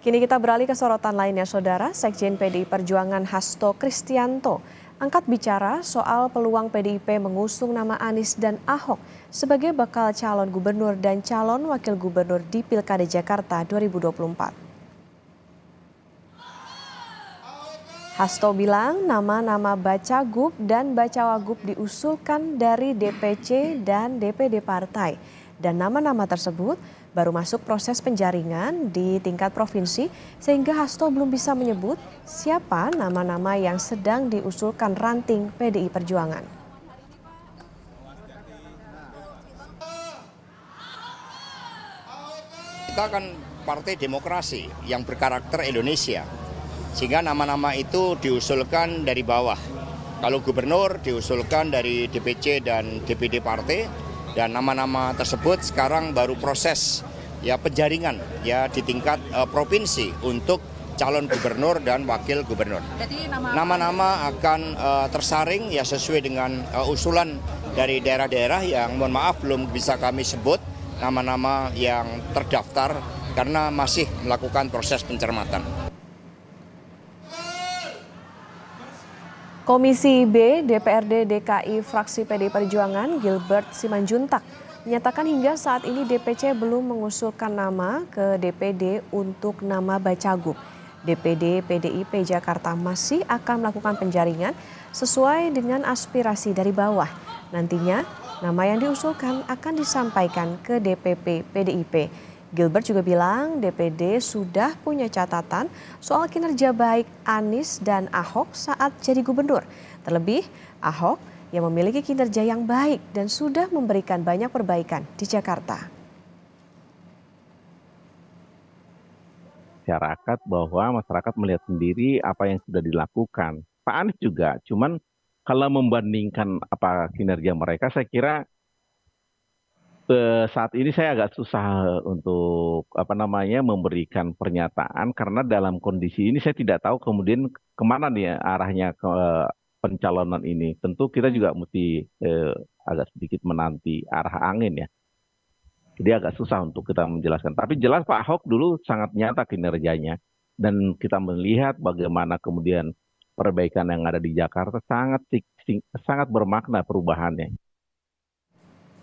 Kini kita beralih ke sorotan lainnya, Saudara. Sekjen PDI Perjuangan Hasto Kristianto angkat bicara soal peluang PDIP mengusung nama Anies dan Ahok sebagai bakal calon gubernur dan calon wakil gubernur di Pilkada Jakarta 2024. Hasto bilang nama-nama bacagub dan bacawagub diusulkan dari DPC dan DPD Partai dan nama-nama tersebut baru masuk proses penjaringan di tingkat provinsi sehingga Hasto belum bisa menyebut siapa nama-nama yang sedang diusulkan ranting PDI Perjuangan. Kita kan partai demokrasi yang berkarakter Indonesia, sehingga nama-nama itu diusulkan dari bawah. Kalau gubernur diusulkan dari DPC dan DPD partai, dan nama-nama tersebut sekarang baru proses ya penjaringan ya di tingkat uh, provinsi untuk calon gubernur dan wakil gubernur. Nama-nama akan uh, tersaring ya sesuai dengan uh, usulan dari daerah-daerah yang mohon maaf belum bisa kami sebut nama-nama yang terdaftar karena masih melakukan proses pencermatan. Komisi B DPRD DKI fraksi PD Perjuangan Gilbert Simanjuntak menyatakan hingga saat ini DPC belum mengusulkan nama ke DPD untuk nama Bacagup. DPD PDIP Jakarta masih akan melakukan penjaringan sesuai dengan aspirasi dari bawah. Nantinya nama yang diusulkan akan disampaikan ke DPP PDIP. Gilbert juga bilang DPD sudah punya catatan soal kinerja baik Anies dan Ahok saat jadi gubernur. Terlebih Ahok yang memiliki kinerja yang baik dan sudah memberikan banyak perbaikan di Jakarta. Masyarakat bahwa masyarakat melihat sendiri apa yang sudah dilakukan. Pak Anies juga, cuman kalau membandingkan apa kinerja mereka, saya kira saat ini saya agak susah untuk apa namanya memberikan pernyataan karena dalam kondisi ini saya tidak tahu kemudian kemana nih arahnya ke eh, pencalonan ini. Tentu kita hmm. juga mesti eh, agak sedikit menanti arah angin ya. Jadi agak susah untuk kita menjelaskan. Tapi jelas Pak Ahok dulu sangat nyata kinerjanya dan kita melihat bagaimana kemudian perbaikan yang ada di Jakarta sangat sangat bermakna perubahannya.